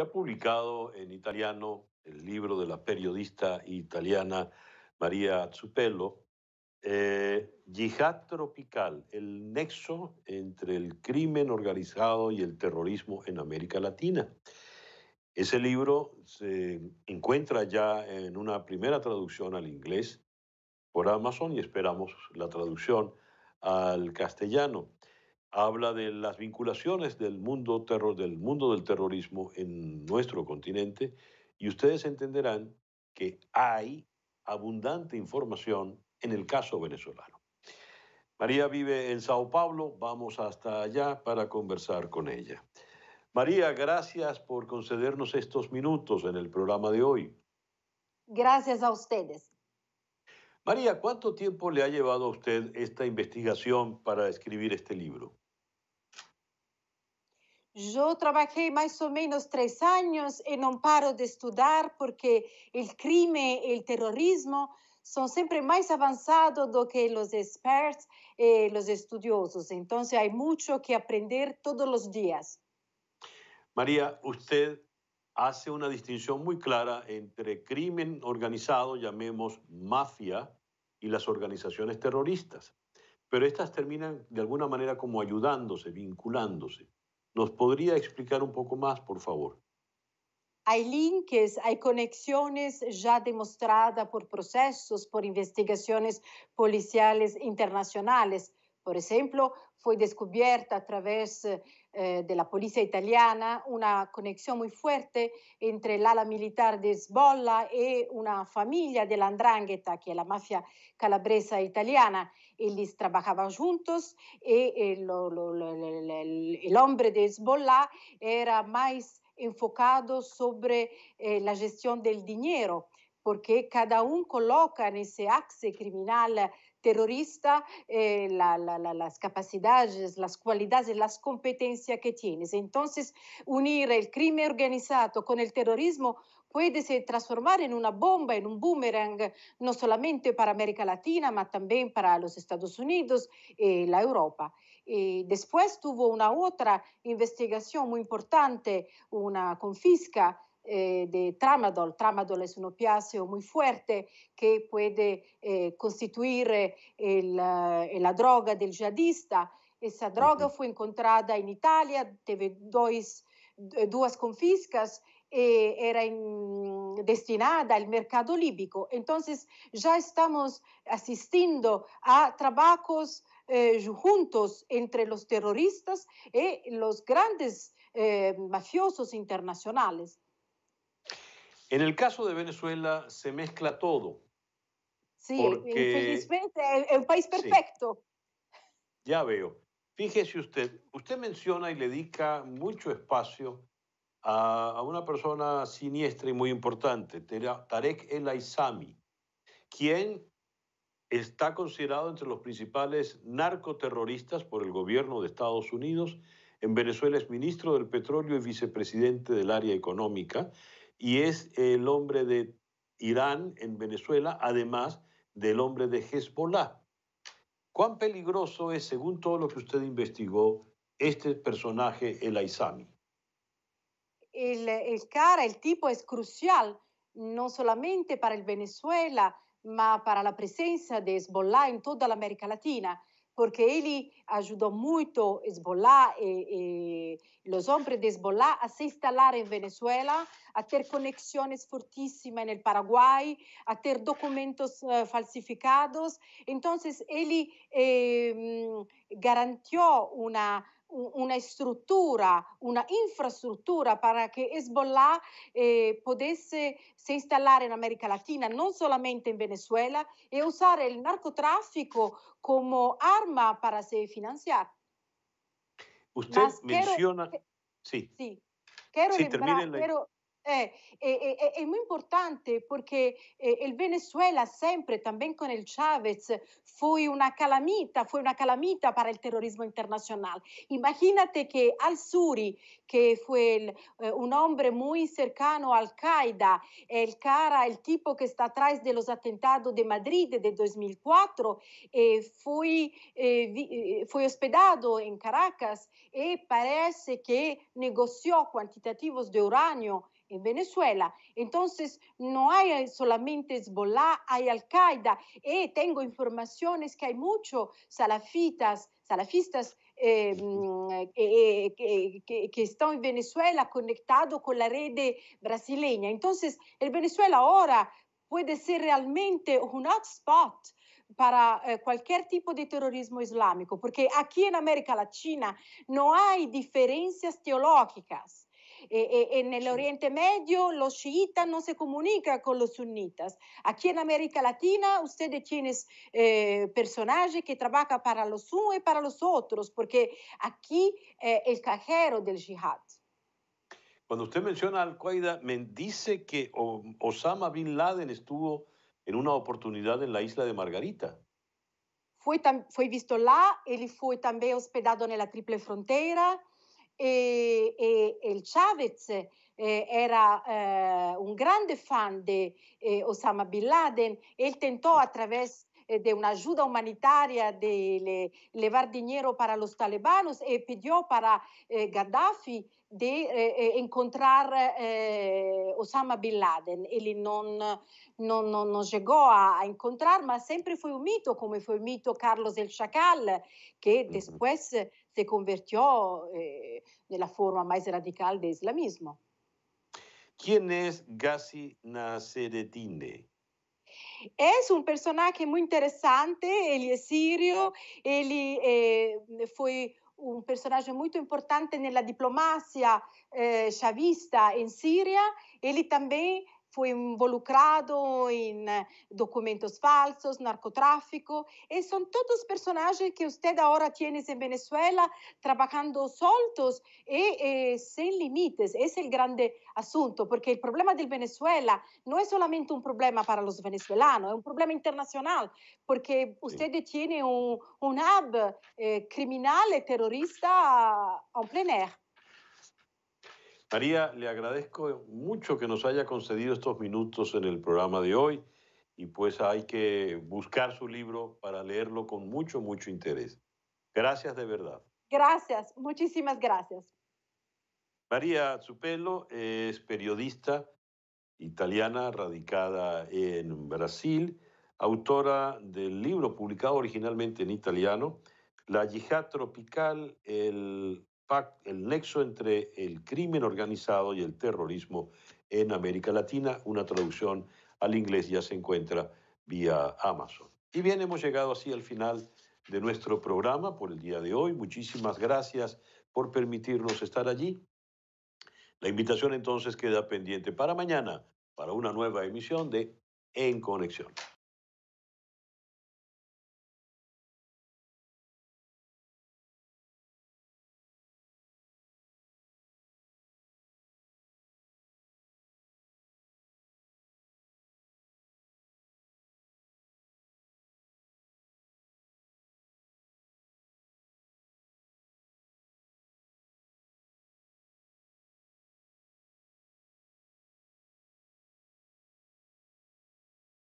Se ha publicado en italiano el libro de la periodista italiana María Zuppello, eh, Yihad Tropical, el nexo entre el crimen organizado y el terrorismo en América Latina. Ese libro se encuentra ya en una primera traducción al inglés por Amazon y esperamos la traducción al castellano habla de las vinculaciones del mundo, terror, del mundo del terrorismo en nuestro continente y ustedes entenderán que hay abundante información en el caso venezolano. María vive en Sao Paulo, vamos hasta allá para conversar con ella. María, gracias por concedernos estos minutos en el programa de hoy. Gracias a ustedes. María, ¿cuánto tiempo le ha llevado a usted esta investigación para escribir este libro? Yo trabajé más o menos tres años y no paro de estudiar porque el crimen, y el terrorismo son siempre más avanzados do que los expertos y eh, los estudiosos. Entonces hay mucho que aprender todos los días. María, usted hace una distinción muy clara entre crimen organizado, llamemos mafia, y las organizaciones terroristas. Pero estas terminan de alguna manera como ayudándose, vinculándose. ¿Nos podría explicar un poco más, por favor? Hay links, hay conexiones ya demostradas por procesos, por investigaciones policiales internacionales. Por ejemplo, fue descubierta a través eh, de la policía italiana una conexión muy fuerte entre el ala militar de Hezbollah y una familia de la Andrangheta, que es la mafia calabresa italiana. Ellos trabajaban juntos y eh, el, hombre de Hezbollah era más enfocado sobre eh, la gestión del dinero porque cada uno coloca en ese axe criminal terrorista eh, las capacidades, las cualidades, y las competencias que tienes. Entonces, unir el crimen organizado con el terrorismo puede se transformar en una bomba, en un boomerang, no solamente para América Latina, sino también para los Estados Unidos y eh, la Europa. Y después tuvo una otra investigación muy importante, una confisca eh, de tramadol. Tramadol es un opiáceo muy fuerte que puede eh, constituir eh, la droga del jihadista. Esa droga fue encontrada en Italia, tuvo dos, confiscas y era destinada al mercado líbico. Entonces ya estamos asistiendo a trabajos juntos entre los terroristas y los grandes mafiosos internacionales. En el caso de Venezuela se mezcla todo. Sí, infelizmente, es un país perfecto. ya veo. Fíjese usted, usted menciona y le dedica mucho espacio a, a una persona siniestra y muy importante, Tarek El Aizami, quien está considerado entre los principales narcoterroristas por el gobierno de Estados Unidos. En Venezuela es ministro del Petróleo y vicepresidente del área económica y es el hombre de Irán en Venezuela, además del hombre de Hezbollah. ¿Cuán peligroso es, según todo lo que usted investigó, este personaje, el Aizami? El, cara, el tipo es crucial, no solamente para el Venezuela, sino para la presencia de Hezbollah toda la América Latina porque ayudó mucho a Hezbollah eh, e, eh, e los hombres de Hezbollah a se instalar en Venezuela, a tener conexiones fortísimas en el Paraguay, a tener documentos eh, falsificados. Entonces, él mm, garantizó una... una struttura, una infrastruttura per che Hezbollah eh, pudiese se installare in America Latina, non solamente in Venezuela, e usare il narcotráfico come arma per se financiar. Usted menziona... Sì. Sì. sí. Quiero, sí, lembrar, quiero, eh, eh, eh, es muy importante porque el Venezuela sempre, también con el Chávez, fue una calamita, fue una calamita para el terrorismo internacional. Imagínate que Al-Suri, que fue el, eh, un hombre muy cercano a Al-Qaeda, el cara, el tipo que está atrás de los atentados de Madrid de 2004, eh, fue, eh, fue hospedado en Caracas e parece que negoció quantitativos de uranio en Venezuela. Entonces, no hay eh, solamente Hezbollah, hay Al-Qaeda. Y eh, tengo informaciones que hay muchos salafitas, salafistas eh, mm, que, están en Venezuela conectados con la red brasileña. Entonces, el Venezuela ahora puede ser realmente un hotspot para cualquier tipo de terrorismo islámico, porque aquí en América Latina no hay diferencias teológicas. Eh, eh, en el Oriente Medio los chiitas no se comunican con los sunitas. Aquí en América Latina ustedes tienen eh, personajes que trabajan para los unos y para los otros, porque aquí eh, el cajero del jihad. Cuando usted menciona a Al-Qaeda, me dice que Osama Bin Laden estuvo en una oportunidad en la isla de Margarita. Fue, fue visto lá, él fue también hospedado en la Triple Frontera. e, e, e il Chavez eh, era eh, un grande fan di eh, Osama Bin Laden e il tentò attraverso de un'ajuda humanitária de levar dinheiro para los talibanos e pidió para eh, Gaddafi di eh, incontrare eh, eh, Osama Bin Laden. Ele non, non, non, non chegou a, a incontrar, mas sempre fu un mito, come fu o mito Carlos El Chacal, che depois se convirtió eh, nella forma più radical de islamismo. ¿Quién es Ghazi Nasereddine? Es un personaje muy interesante, ele é sírio, ele eh, foi un personaggio molto importante nella diplomazia eh, chavista in Siria. Ele também fue involucrado en eh, documentos falsos, narcotráfico, y eh, son todos personajes que usted ahora tiene en Venezuela trabajando soltos y eh, sin límites. Es el grande asunto, porque el problema del Venezuela no es solamente un problema para los venezolanos, es un problema internacional, porque usted tiene un, hub criminal y terrorista en pleno air. María, le agradezco mucho que nos haya concedido estos minutos en el programa de hoy y pues hay que buscar su libro para leerlo con mucho, mucho interés. Gracias de verdad. Gracias, muchísimas gracias. María Zupello es periodista italiana radicada en Brasil, autora del libro publicado originalmente en italiano, La yihad tropical, el el nexo entre el crimen organizado y el terrorismo en América Latina. Una traducción al inglés ya se encuentra vía Amazon. Y bien, hemos llegado así al final de nuestro programa por el día de hoy. Muchísimas gracias por permitirnos estar allí. La invitación entonces queda pendiente para mañana, para una nueva emisión de En Conexión.